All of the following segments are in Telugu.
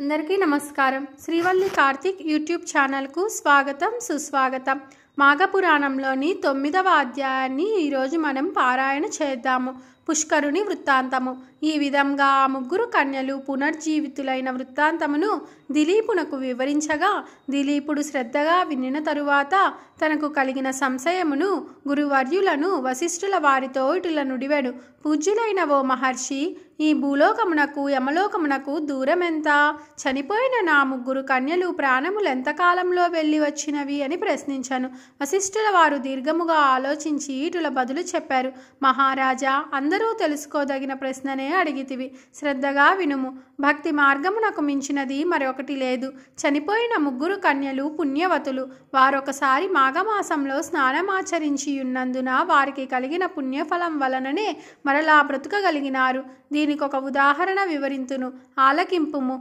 అందరికీ నమస్కారం శ్రీవల్లి కార్తిక్ యూట్యూబ్ ఛానల్కు స్వాగతం సుస్వాగతం మాఘపురాణంలోని తొమ్మిదవ అధ్యాయాన్ని ఈరోజు మనం పారాయణ చేద్దాము పుష్కరుని వృత్తాంతము ఈ విధంగా ఆ ముగ్గురు కన్యలు పునర్జీవితులైన వృత్తాంతమును దిలీపునకు వివరించగా దిలీపుడు శ్రద్ధగా వినిన తరువాత తనకు కలిగిన సంశయమును గురువర్యులను వశిష్ఠుల వారితో ఇటుల నుడివాడు పూజ్యులైన ఓ మహర్షి ఈ భూలోకమునకు యమలోకమునకు దూరమెంత చనిపోయిన నా ముగ్గురు కన్యలు ప్రాణములు ఎంతకాలంలో వెళ్ళి వచ్చినవి అని ప్రశ్నించాను వశిష్ఠుల వారు దీర్ఘముగా ఆలోచించి ఇటుల బదులు చెప్పారు మహారాజా అందరూ తెలుసుకోదగిన ప్రశ్ననే అడిగితివి శ్రద్ధగా వినుము భక్తి మార్గమునకు మించినది మరొకటి లేదు చనిపోయిన ముగ్గురు కన్యలు పుణ్యవతులు వారొకసారి మాఘమాసంలో స్నానమాచరించి ఉన్నందున వారికి కలిగిన పుణ్యఫలం వలననే మరలా బ్రతుకగలిగినారు దీనికొక ఉదాహరణ వివరింతును ఆలకింపుము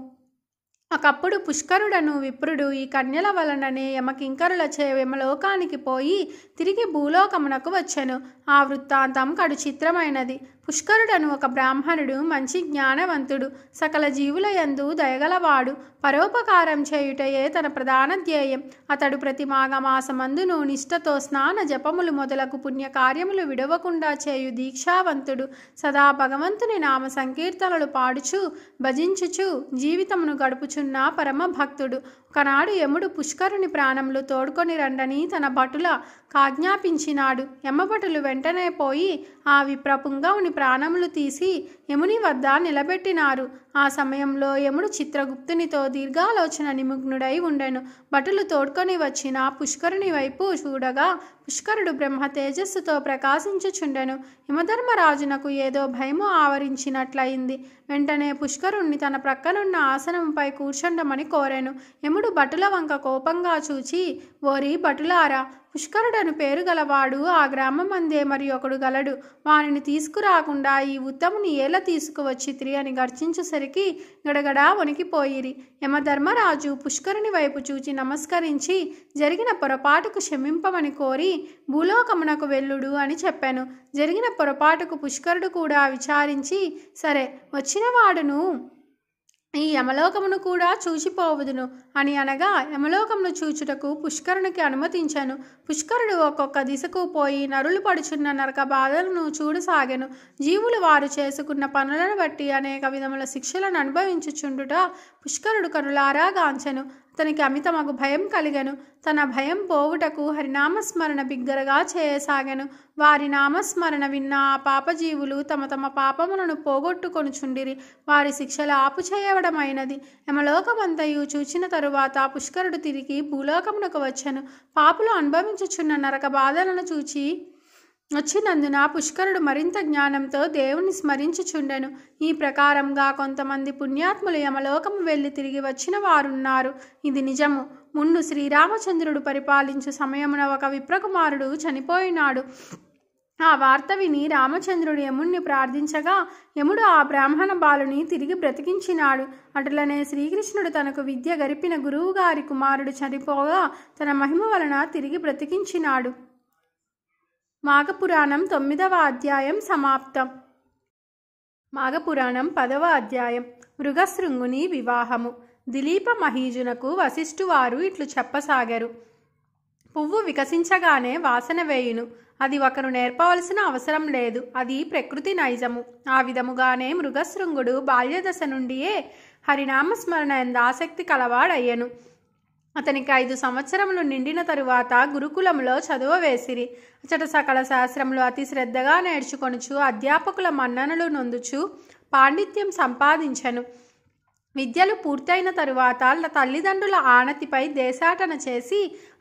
ఒకప్పుడు పుష్కరుడను విప్రుడు ఈ కన్యల వలననే యమకింకరులచే యమలోకానికి పోయి తిరిగి భూలోకమునకు వచ్చెను ఆ వృత్తాంతం కడు చిత్రమైనది పుష్కరుడను ఒక బ్రాహ్మణుడు మంచి జ్ఞానవంతుడు సకల జీవుల యందు దయగలవాడు పరోపకారం చేయుటయే తన ప్రధాన ధ్యేయం అతడు ప్రతి మాఘమాసమందును నిష్టతో స్నాన జపములు మొదలకు పుణ్యకార్యములు విడవకుండా చేయు దీక్షావంతుడు సదా భగవంతుని నామ సంకీర్తనలు పాడుచు భజించుచు జీవితమును గడుపుచున్న పరమ భక్తుడు కనాడు యముడు పుష్కరుని ప్రాణములు తోడుకొని రండని తన భటుల కాజ్ఞాపించినాడు యమభటులు వెంటనే పోయి ఆ విప్రపుంగవుని ప్రాణములు తీసి యముని వద్ద నిలబెట్టినారు ఆ సమయంలో యముడు చిత్రగుప్తునితో దీర్ఘాలోచన నిమగ్నుడై ఉండెను భటులు తోడ్కొని వచ్చిన పుష్కరుని వైపు చూడగా పుష్కరుడు బ్రహ్మ తేజస్సుతో ప్రకాశించుచుండెను యమధర్మరాజునకు ఏదో భయము ఆవరించినట్లయింది వెంటనే పుష్కరుణ్ణి తన ప్రక్కనున్న ఆసనంపై కూర్చుండమని కోరాను యముడు భటుల వంక కోపంగా చూచి ఓరి భటులారా పుష్కరుడను పేరు గలవాడు ఆ గ్రామమందే మరి ఒకడు గలడు వానిని తీసుకురాకుండా ఈ ఉత్తముని ఏల తీసుకువచ్చిత్రి అని గర్చించేసరికి గడగడా వణికిపోయిరి యమధర్మరాజు పుష్కరుని వైపు చూచి నమస్కరించి జరిగిన పొరపాటుకు క్షమింపమని కోరి భూలోకమునకు వెళ్ళుడు అని చెప్పాను జరిగిన పొరపాటుకు పుష్కరుడు కూడా విచారించి సరే వచ్చినవాడును ఈ యమలోకమును కూడా చూచిపోవదును అని అనగా యమలోకమును చూచుటకు పుష్కరునికి అనుమతించాను పుష్కరుడు ఒక్కొక్క దిశకు పోయి నరులు పడుచున్న నరక బాధలను చూడసాగాను జీవులు వారు చేసుకున్న పనులను బట్టి అనేక విధముల శిక్షలను అనుభవించుచుండుట పుష్కరుడు కనులారా గాంచెను తనకి అమితమగు భయం కలిగను తన భయం పోవుటకు హరినామస్మరణ బిగ్గరగా చేయసాగను వారి నామస్మరణ విన్న ఆ పాపజీవులు తమ తమ పాపములను పోగొట్టుకొని చుండిరి వారి శిక్షల ఆపు చేయవడమైనది యమలోకమంతయు చూచిన తరువాత పుష్కరుడు తిరిగి భూలోకమునకు వచ్చను పాపులు అనుభవించుచున్న నరక బాధలను చూచి వచ్చినందున పుష్కరుడు మరింత జ్ఞానంతో దేవుని స్మరించుచుండెను ఈ ప్రకారంగా కొంతమంది పుణ్యాత్ములు యమలోకము వెళ్ళి తిరిగి వచ్చిన వారున్నారు ఇది నిజము ముందు శ్రీరామచంద్రుడు పరిపాలించు సమయమున ఒక విప్రకుమారుడు చనిపోయినాడు ఆ వార్త విని రామచంద్రుడు యముణ్ణి ప్రార్థించగా యముడు ఆ బ్రాహ్మణ బాలుని తిరిగి బ్రతికించినాడు అటులనే శ్రీకృష్ణుడు తనకు విద్య గరిపిన గురువుగారి కుమారుడు చనిపోగా తన మహిమ వలన తిరిగి బ్రతికించినాడు మాఘపురాణం తొమ్మిదవ అధ్యాయం సమాప్తం మాఘపురాణం పదవ అధ్యాయం మృగశృంగుని వివాహము దిలీప మహీజునకు వశిష్ఠువారు ఇట్లు చెప్పసాగరు పువ్వు వికసించగానే వాసన వేయును అది ఒకరు నేర్పవలసిన అవసరం లేదు అది ప్రకృతి నైజము ఆ విధముగానే మృగశృంగుడు బాల్యదశ నుండియే హరినామస్మరణ ఎందు ఆసక్తి కలవాడయ్యను అతనికి ఐదు సంవత్సరములు నిండిన తరువాత గురుకులంలో చదువు వేసిరి అచట సకల శాస్త్రములు అతి శ్రద్ధగా నేర్చుకొనుచు అధ్యాపకుల మన్ననలు నొందుచు పాండిత్యం సంపాదించను విద్యలు పూర్తయిన తరువాత తల్లిదండ్రుల ఆనతిపై దేశాటన చేసి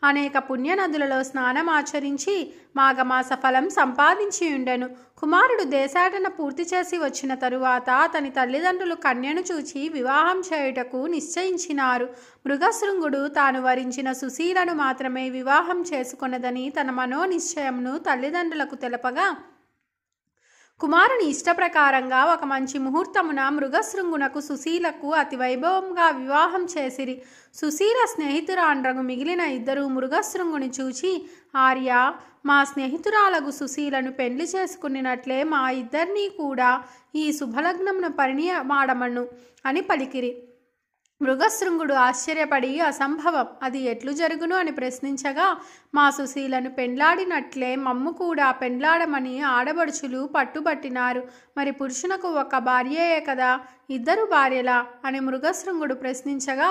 అనేక పుణ్యనదులలో స్నానమాచరించి మాఘమాస ఫలం సంపాదించి ఉండెను కుమారుడు దేశాటన పూర్తి చేసి వచ్చిన తరువాత అతని తల్లిదండ్రులు కన్యను చూచి వివాహం చేయుటకు నిశ్చయించినారు మృగశృంగుడు తాను వరించిన సుశీలను మాత్రమే వివాహం చేసుకొనదని తన మనోనిశ్చయంను తల్లిదండ్రులకు తెలపగా కుమారుని ఇష్టప్రకారంగా ఒక మంచి ముహూర్తమున మృగశృంగునకు సుశీలకు అతి వైభవంగా వివాహం చేసిరి సుశీల స్నేహితురాండ్రగు మిగిలిన ఇద్దరు మృగశృంగుని చూచి ఆర్య మా స్నేహితురాలకు సుశీలను పెళ్లి చేసుకునినట్లే మా ఇద్దరినీ కూడా ఈ శుభలగ్నమును పరిణయమాడమను అని పలికిరి మృగశృంగుడు ఆశ్చర్యపడి అసంభవం అది ఎట్లు జరుగును అని ప్రశ్నించగా మా సుశీలను పెండ్లాడినట్లే మమ్ము కూడా పెండ్లాడమని ఆడబడుచులు పట్టుబట్టినారు మరి పురుషునకు ఒక భార్యయే కదా ఇద్దరు భార్యలా అని మృగశృంగుడు ప్రశ్నించగా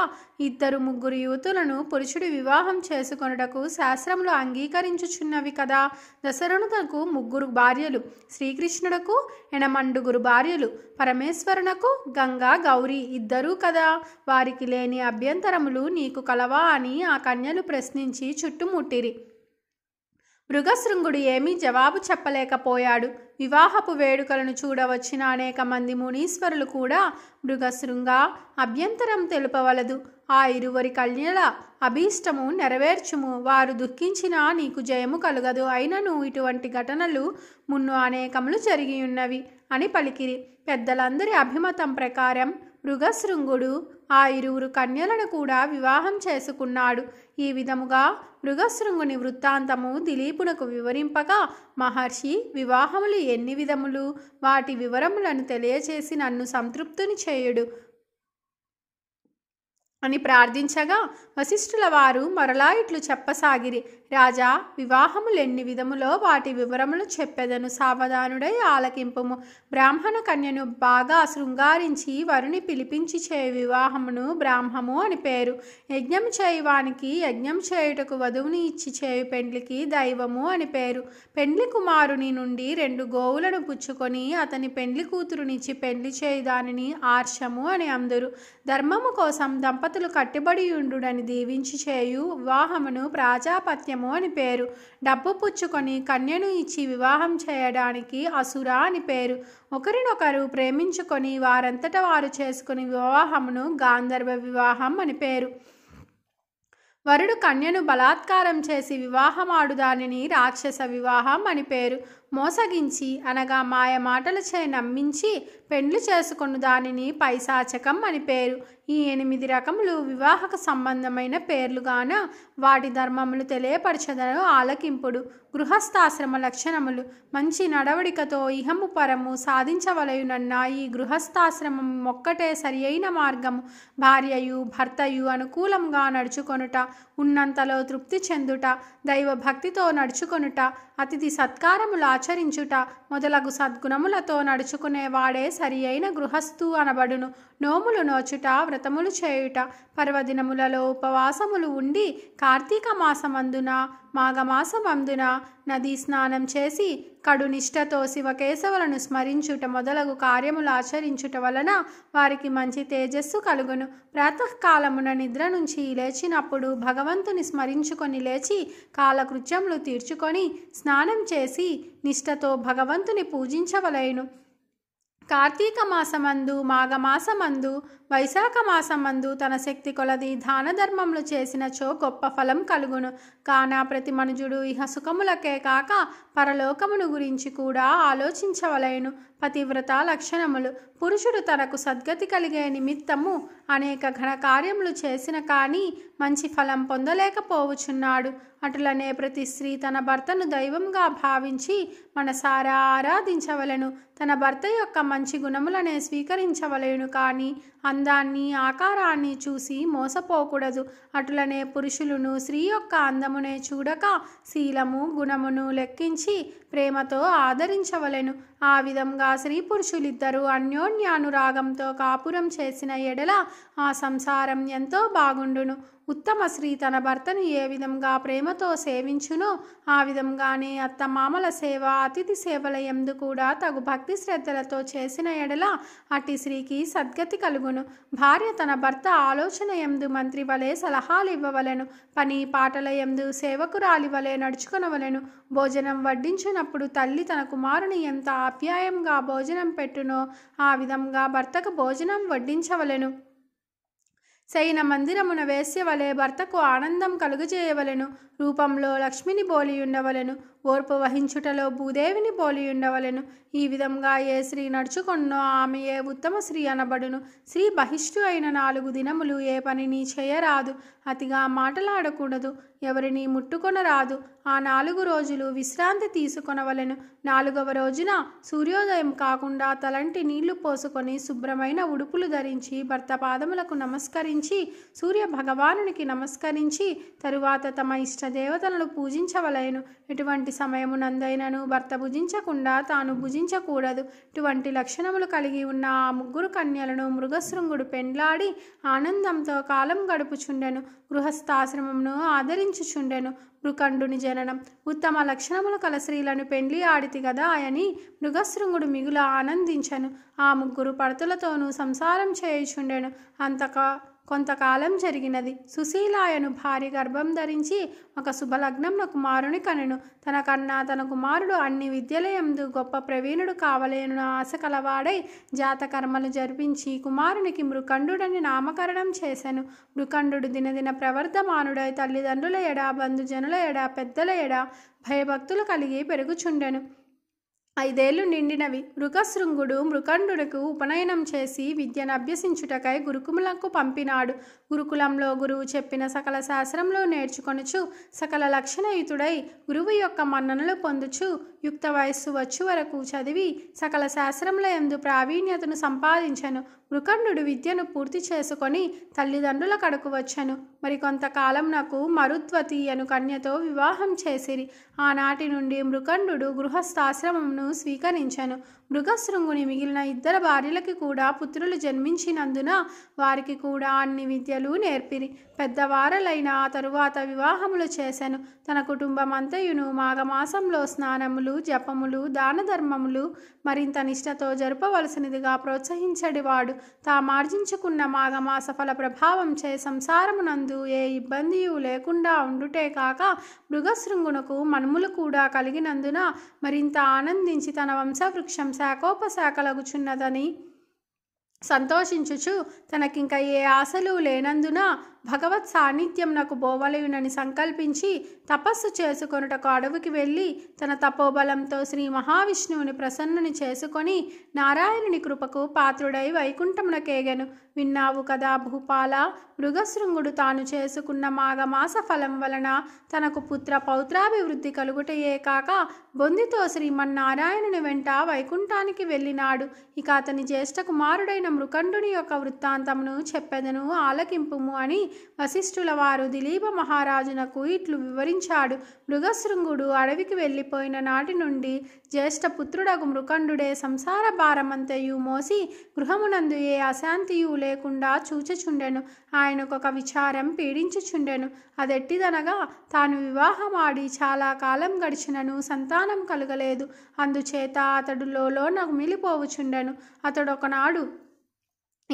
ఇద్దరు ముగ్గురు యువతులను పురుషుడు వివాహం చేసుకొనుటకు శాస్త్రములు అంగీకరించుచున్నవి కదా దశరథునకు ముగ్గురు భార్యలు శ్రీకృష్ణుడకు ఎనమండుగురు భార్యలు పరమేశ్వరునకు గంగా గౌరీ ఇద్దరూ కదా వారికి లేని అభ్యంతరములు నీకు కలవా అని ఆ కన్యలు ప్రశ్నించి చుట్టుముట్టిరి మృగశృంగుడు ఏమీ జవాబు చెప్పలేకపోయాడు వివాహపు వేడుకలను చూడవచ్చిన అనేక మంది మునీశ్వరులు కూడా మృగశృంగా అభ్యంతరం తెలుపవలదు ఆ ఇరువరి కళ్యాణ అభీష్టము నెరవేర్చుము వారు దుఃఖించినా నీకు జయము కలగదు అయినను ఇటువంటి ఘటనలు మున్ను అనేకములు జరిగియున్నవి అని పలికిరి పెద్దలందరి అభిమతం ప్రకారం మృగశృంగుడు ఆ ఇరువురు కన్యలను కూడా వివాహం చేసుకున్నాడు ఈ విధముగా మృగశృంగుని వృత్తాంతము దిలీపునకు వివరింపగా మహర్షి వివాహములు ఎన్ని విధములు వాటి వివరములను తెలియచేసి నన్ను సంతృప్తిని చేయుడు అని ప్రార్థించగా వశిష్ఠుల వారు మరలా ఇట్లు చెప్పసాగిరి రాజా వివాహములు ఎన్ని విధములో వాటి వివరములు చెప్పెదను సావధానుడై ఆలకింపుము బ్రాహ్మణ కన్యను బాగా శృంగారించి వరుని పిలిపించి చేయి వివాహమును బ్రాహ్మము అని పేరు యజ్ఞం చేయవానికి యజ్ఞం చేయుటకు వధువుని ఇచ్చి చేయు పెండ్లికి దైవము అని పేరు పెండ్లి కుమారుని నుండి రెండు గోవులను పుచ్చుకొని అతని పెండ్లి కూతురునిచ్చి పెండ్లి చేయుదానిని ఆర్షము అని అందురు ధర్మము కోసం దంపతులు కట్టుబడి ఉండుడని దీవించి చేయు వివాహమును ప్రాజాపత్యము వివాహము అని పేరు డబ్బు పుచ్చుకొని కన్యను ఇచ్చి వివాహం చేయడానికి అసుర అని పేరు ఒకరినొకరు ప్రేమించుకొని వారంతట వారు చేసుకుని వివాహమును గాంధర్వ వివాహం అని పేరు వరుడు కన్యను బలాత్కారం చేసి వివాహమాడు దానిని రాక్షస వివాహం అని పేరు మోసగించి అనగా మాయ మాటల చే నమ్మించి పెండ్లు చేసుకున్న దానిని పైశాచకం అని పేరు ఈ ఎనిమిది రకములు వివాహక సంబంధమైన పేర్లుగాన వాటి ధర్మములు తెలియపరచదను ఆలకింపుడు గృహస్థాశ్రమ లక్షణములు మంచి నడవడికతో ఇహము పరము సాధించవలయునన్న ఈ గృహస్థాశ్రమం మొక్కటే సరియైన మార్గము భార్యయు భర్తయు అనుకూలంగా నడుచుకొనుట ఉన్నంతలో తృప్తి చెందుట దైవభక్తితో నడుచుకొనుట అతిథి సత్కారములు ఆచరించుట మొదలగు సద్గుణములతో నడుచుకునేవాడే సరి అయిన గృహస్థు అనబడును నోములు నోచుట వ్రతములు చేయుట పర్వదినములలో ఉపవాసములు ఉండి కార్తీక మాసమందున మాఘమాసమందున నదీ స్నానం చేసి కడునిష్టతో శివకేశవులను స్మరించుట మొదలగు కార్యములు ఆచరించుట వలన వారికి మంచి తేజస్సు కలుగును ప్రాతకాలమున నిద్ర నుంచి లేచినప్పుడు భగవంతుని స్మరించుకొని లేచి కాలకృత్యములు తీర్చుకొని స్నానం చేసి నిష్టతో భగవంతుని పూజించవలేను కార్తీక మాసమందు మాఘమాసమందు వైశాఖ మాసమందు తన శక్తి కొలది దాన ధర్మములు చేసినచో గొప్ప ఫలం కలుగును కాన ప్రతి మనుజుడు ఇహ సుఖములకే కాక పరలోకమును గురించి కూడా ఆలోచించవలేను పతివ్రత లక్షణములు పురుషుడు తనకు సద్గతి కలిగే నిమిత్తము అనేక ఘన కార్యములు చేసిన కానీ మంచి ఫలం పొందలేకపోవచున్నాడు అటులనే ప్రతి స్త్రీ తన భర్తను దైవంగా భావించి మనసారా ఆరాధించవలను తన భర్త యొక్క మంచి గుణములనే స్వీకరించవలేను కానీ అందాన్ని ఆకారాన్ని చూసి మోసపోకూడదు అటులనే పురుషులను స్త్రీ యొక్క అందమునే చూడక శీలము గుణమును లెక్కించి ప్రేమతో ఆదరించవలెను ఆ విధంగా స్త్రీ పురుషులిద్దరూ అన్యోన్యానురాగంతో కాపురం చేసిన ఎడల ఆ సంసారం ఎంతో బాగుండును ఉత్తమ స్త్రీ తన భర్తను ఏ విధంగా ప్రేమతో సేవించునో ఆ విధంగానే అత్త మామల సేవ అతిథి సేవల ఎందు కూడా తగు భక్తి శ్రద్ధలతో చేసిన ఎడల అటి స్త్రీకి సద్గతి కలుగును భార్య తన భర్త ఆలోచన ఎందు మంత్రి వలె సలహాలు ఇవ్వవలెను పని పాటల ఎందు సేవకురాలి వలె నడుచుకునవలెను భోజనం వడ్డించినప్పుడు తల్లి తన కుమారుని ఎంత ఆప్యాయంగా భోజనం పెట్టునో ఆ విధంగా భర్తకు భోజనం వడ్డించవలెను శయన మందిరమున వేస్యవలే భర్తకు ఆనందం కలుగజేయవలను రూపంలో లక్ష్మిని పోలి ఉండవలను ఓర్పు వహించుటలో భూదేవిని పోలి ఈ విధంగా ఏ స్త్రీ నడుచుకున్నో ఆమె ఏ ఉత్తమ స్త్రీ అనబడును స్త్రీ బహిష్టు అయిన నాలుగు దినములు ఏ పనిని చేయరాదు అతిగా మాటలాడకూడదు ఎవరిని ముట్టుకొనరాదు ఆ నాలుగు రోజులు విశ్రాంతి తీసుకొనవలెను నాలుగవ రోజున సూర్యోదయం కాకుండా తలంటి నీళ్లు పోసుకొని శుభ్రమైన ఉడుపులు ధరించి భర్త పాదములకు నమస్కరించి సూర్య భగవానునికి నమస్కరించి తరువాత తమ ఇష్ట దేవతలను పూజించవలెను ఇటువంటి సమయమునందైనను భర్త భుజించకుండా తాను భుజించకూడదు ఇటువంటి లక్షణములు కలిగి ఉన్న ఆ ముగ్గురు కన్యలను మృగశృంగుడు పెండ్లాడి ఆనందంతో కాలం గడుపుచుండెను గృహస్థాశ్రమంను ఆదరించుచుండెను మృకండుని జననం ఉత్తమ లక్షణములు కల స్త్రీలను పెండ్లి ఆడితి కదా అని మృగశృంగుడు మిగుల ఆనందించను ఆ ముగ్గురు పడతులతోనూ సంసారం చేయుచుండెను అంతక కొంతకాలం జరిగినది సుశీలాయను భారీ గర్భం ధరించి ఒక శుభలగ్నంలో కుమారుని కనెను తన కన్నా తన కుమారుడు అన్ని విద్యలయందు గొప్ప ప్రవీణుడు కావలేను ఆశ కలవాడై జాతకర్మలు జరిపించి కుమారునికి మృఖండుడని నామకరణం చేశాను మృఖండు దినదిన ప్రవర్ధమానుడై తల్లిదండ్రుల ఎడా బంధుజనుల ఎడా పెద్దల ఎడా భయభక్తులు కలిగి పెరుగుచుండెను ఐదేళ్లు నిండినవి మృగశృంగుడు మృకండునకు ఉపనయనం చేసి విద్యను అభ్యసించుటకై గురుకులకు పంపినాడు గురుకులంలో గురువు చెప్పిన సకల శాస్త్రంలో నేర్చుకొనుచు సకల లక్షణయుతుడై గురువు యొక్క మన్ననలు పొందుచు యుక్త వయస్సు వచ్చు వరకు చదివి సకల శాస్త్రముల ఎందు ప్రావీణ్యతను సంపాదించను మృకండు విద్యను పూర్తి చేసుకొని తల్లిదండ్రుల కడుకు వచ్చను మరి కొంతకాలం నాకు మరుత్వతి అను కన్యతో వివాహం చేసిరి ఆనాటి నుండి మృఖండు గృహస్థాశ్రమంను స్వీకరించను మృగశృంగుని మిగిలిన ఇద్దరు భార్యలకి కూడా పుత్రులు జన్మించినందున వారికి కూడా అన్ని విద్యలు నేర్పిరి పెద్దవారలైన తరువాత వివాహములు చేశాను తన కుటుంబమంతయును మాఘమాసంలో స్నానములు జపములు దాన ధర్మములు మరింత నిష్టతో జరుపవలసినదిగా ప్రోత్సహించడివాడు తామార్జించుకున్న మాఘమాస ఫల ప్రభావం చే సంసారమునందు ఏ ఇబ్బంది లేకుండా ఉండుటే కాక మృగశృంగునకు మనుములు కూడా కలిగినందున మరింత ఆనందించి తన వంశవృక్షం శాఖోపశాఖలగుచున్నదని సంతోషించుచు తనకింక ఏ ఆశలు లేనందున భగవత్ సాన్నిధ్యం నాకు బోవలయునని సంకల్పించి తపస్సు చేసుకొనుటకు అడవికి వెళ్ళి తన తపోబలంతో శ్రీ మహావిష్ణువుని ప్రసన్నుని చేసుకొని నారాయణుని కృపకు పాత్రుడై వైకుంఠమునకేగను విన్నావు కదా భూపాల మృగశృంగుడు తాను చేసుకున్న మాఘమాస ఫలం వలన తనకు పుత్ర పౌత్రాభివృద్ధి కలుగుటయే కాక బొందితో శ్రీమన్నారాయణుని వెంట వైకుంఠానికి వెళ్ళినాడు ఇక అతని జ్యేష్ఠ కుమారుడైన మృకండుని యొక్క వృత్తాంతమును చెప్పెదను ఆలకింపుము అని వశిష్ఠుల వారు దిలీప మహారాజునకు ఇట్లు వివరించాడు మృగశృంగుడు అడవికి వెళ్ళిపోయిన నాటి నుండి జ్యేష్ఠ పుత్రుడకు మృకండుడే సంసార భారమంతయు మోసి గృహమునందు ఏ అశాంతియు లేకుండా చూచచుండెను ఆయనకొక విచారం పీడించుచుండెను అదెట్టిదనగా తాను వివాహమాడి చాలా కాలం గడిచినను సంతానం కలగలేదు అందుచేత అతడు లోన మిలిపోవుచుండెను అతడొకనాడు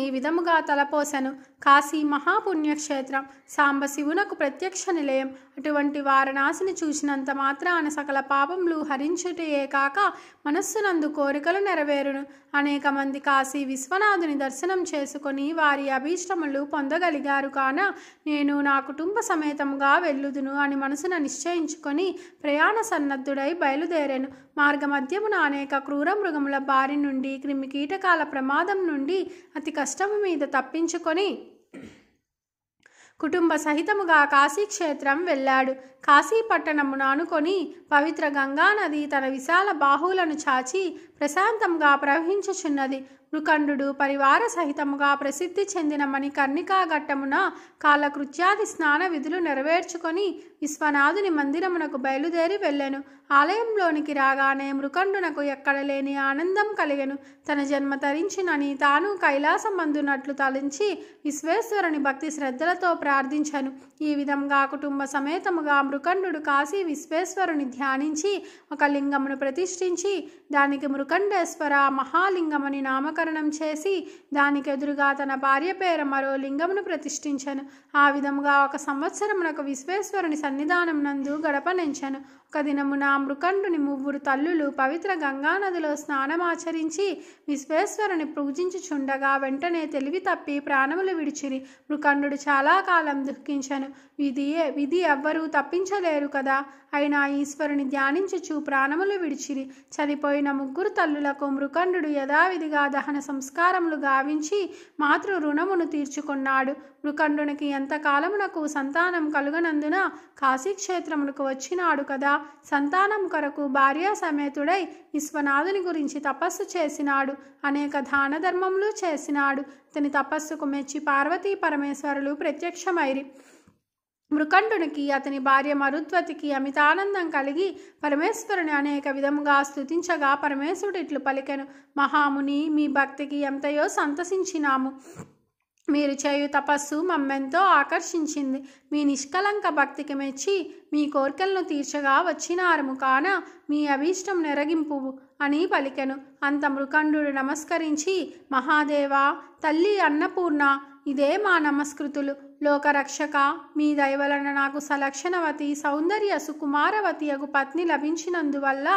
ఈ విధముగా తలపోసను కాశీ మహాపుణ్యక్షేత్రం సాంబశివునకు ప్రత్యక్ష నిలయం అటువంటి వారణాసిని చూసినంత మాత్రాన సకల పాపములు హరించుటయే కాక మనస్సునందు కోరికలు నెరవేరును అనేక మంది కాశీ విశ్వనాథుని దర్శనం చేసుకొని వారి అభీష్టములు పొందగలిగారు కాన నేను నా కుటుంబ సమేతముగా వెళ్ళుదును అని మనసున నిశ్చయించుకొని ప్రయాణ సన్నద్ధుడై బయలుదేరాను మార్గమధ్యమున అనేక క్రూర మృగముల బారి నుండి క్రిమి కీటకాల ప్రమాదం నుండి అతి కష్టము మీద తప్పించుకొని కుటుంబ సహితముగా కాశీక్షేత్రం వెళ్ళాడు కాశీపట్టణమును అనుకొని పవిత్ర గంగానది తన విశాల బాహువులను చాచి ప్రశాంతంగా ప్రవహించుచున్నది రుకండు పరివార సహితముగా ప్రసిద్ధి చెందిన మణికర్ణికా ఘట్టమున కాలకృత్యాది స్నాన విధులు నెరవేర్చుకొని విశ్వనాథుని మందిరమునకు బయలుదేరి వెళ్ళెను ఆలయంలోనికి రాగానే మృకండునకు ఎక్కడ లేని ఆనందం కలిగెను తన జన్మ తరించినని తాను మందునట్లు తలించి విశ్వేశ్వరుని భక్తి శ్రద్ధలతో ప్రార్థించను ఈ విధంగా కుటుంబ సమేతముగా మృకండు కాశీ విశ్వేశ్వరుని ధ్యానించి ఒక లింగమును ప్రతిష్ఠించి దానికి మృకండేశ్వర మహాలింగమని నామక నామకరణం చేసి దానికి ఎదురుగా తన భార్య పేర మరో లింగమును ప్రతిష్ఠించాను ఆ విధముగా ఒక నాకు విశ్వేశ్వరుని సన్నిధానం నందు గడపనించాను ఒక్క దినమున మృకండుని మువ్వురు తల్లులు పవిత్ర గంగానదిలో స్నానమాచరించి విశ్వేశ్వరుని పూజించుచుండగా వెంటనే తెలివి తప్పి ప్రాణములు విడిచిరి మృకండు చాలా కాలం దుఃఖించను విధి విధి ఎవ్వరూ తప్పించలేరు కదా అయినా ఈశ్వరుని ధ్యానించుచు ప్రాణములు విడిచిరి చనిపోయిన ముగ్గురు తల్లులకు మృకండు యథావిధిగా దహన సంస్కారములు గావించి మాతృ రుణమును తీర్చుకున్నాడు మృకండునికి ఎంతకాలమునకు సంతానం కలుగనందున కాశీక్షేత్రమునకు వచ్చినాడు కదా సంతానం కొరకు భార్యా సమేతుడై విశ్వనాథుని గురించి తపస్సు చేసినాడు అనేక దాన ధర్మములు చేసినాడు అతని తపస్సుకు మెచ్చి పార్వతీ పరమేశ్వరులు ప్రత్యక్షమైరి మృకంఠునికి అతని భార్య మరుద్వతికి అమితానందం కలిగి పరమేశ్వరుని అనేక విధముగా స్థుతించగా పరమేశ్వరుడు ఇట్లు పలికెను మహాముని మీ భక్తికి ఎంతయో సంతసించినాము మీరు చేయు తపస్సు మమ్మెంతో ఆకర్షించింది మీ నిష్కలంక భక్తికి మెచ్చి మీ కోరికలను తీర్చగా వచ్చినారము కాన మీ అభీష్టం నెరగింపువు అని పలికెను అంత మృకండు నమస్కరించి మహాదేవా తల్లి అన్నపూర్ణ ఇదే మా నమస్కృతులు లోకరక్షక మీ దయవలన నాకు సలక్షణవతి సౌందర్య సుకుమారవతి అగు పత్ని లభించినందువల్ల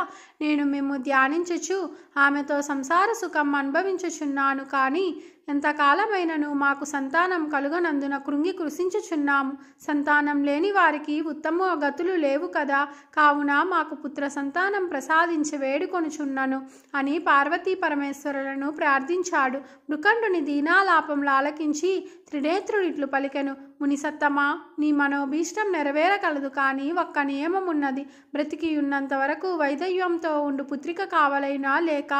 నేను మేము ధ్యానించుచు ఆమెతో సంసార సుఖం అనుభవించుచున్నాను కానీ ఎంతకాలమైనను మాకు సంతానం కలుగనందున కృంగి కృషించుచున్నాము సంతానం లేని వారికి ఉత్తమ గతులు లేవు కదా కావున మాకు పుత్ర సంతానం ప్రసాదించి వేడుకొనుచున్నను అని పార్వతీ పరమేశ్వరులను ప్రార్థించాడు మృకండుని దీనాలాపంలో ఆలకించి త్రినేత్రుడిట్లు పలికెను మునిసత్తమా నీ మనోభీష్టం నెరవేరగలదు కానీ ఒక్క నియమం ఉన్నది బ్రతికి ఉన్నంత వరకు వైదయ్యంతో ఉండు పుత్రిక కావలైనా లేక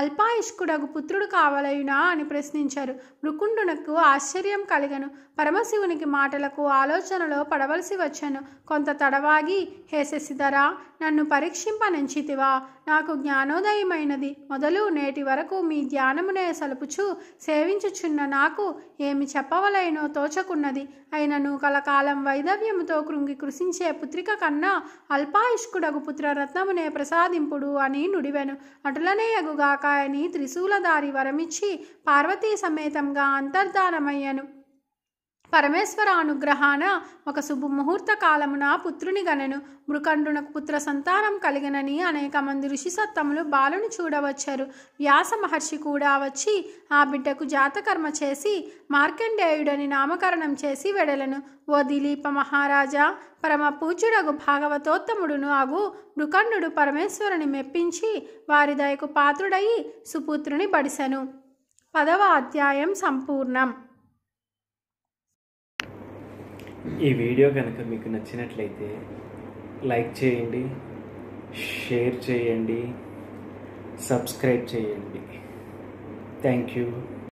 అల్పాయుష్కుడకు పుత్రుడు కావలైనా అని ప్రశ్నించారు మృకుండునకు ఆశ్చర్యం కలిగను పరమశివునికి మాటలకు ఆలోచనలో పడవలసి వచ్చాను కొంత తడవాగి హే శశిధరా నన్ను పరీక్షింపనంచితివా నాకు జ్ఞానోదయమైనది మొదలు నేటి వరకు మీ ధ్యానమునే సలుపుచు సేవించుచున్న నాకు ఏమి చెప్పవలైనో తోచకున్నది అయినను కలకాలం వైదవ్యముతో కృంగి కృషించే పుత్రిక కన్నా అల్పాయుష్కుడగు పుత్రరత్నమునే ప్రసాదింపుడు అని నుడివెను అటులనేయగుగాక అని త్రిశూలధారి వరమిచ్చి పార్వతీ సమేతంగా అంతర్ధానమయ్యను పరమేశ్వర అనుగ్రహాన ఒక శుభముహూర్త కాలమున పుత్రుని గనను మృకండునకు పుత్ర సంతానం కలిగినని అనేక మంది ఋషి సత్తములు బాలుని చూడవచ్చారు వ్యాస మహర్షి కూడా వచ్చి ఆ బిడ్డకు జాతకర్మ చేసి మార్కండేయుడని నామకరణం చేసి వెడలను ఓ దిలీప మహారాజా పరమ పూజ్యుడగు భాగవతోత్తముడును అగు మృకండు పరమేశ్వరుని మెప్పించి వారి దయకు పాత్రుడయి సుపుత్రుని బడిసెను పదవ అధ్యాయం సంపూర్ణం ఈ వీడియో కనుక మీకు నచ్చినట్లయితే లైక్ చేయండి షేర్ చేయండి సబ్స్క్రైబ్ చేయండి థ్యాంక్ యూ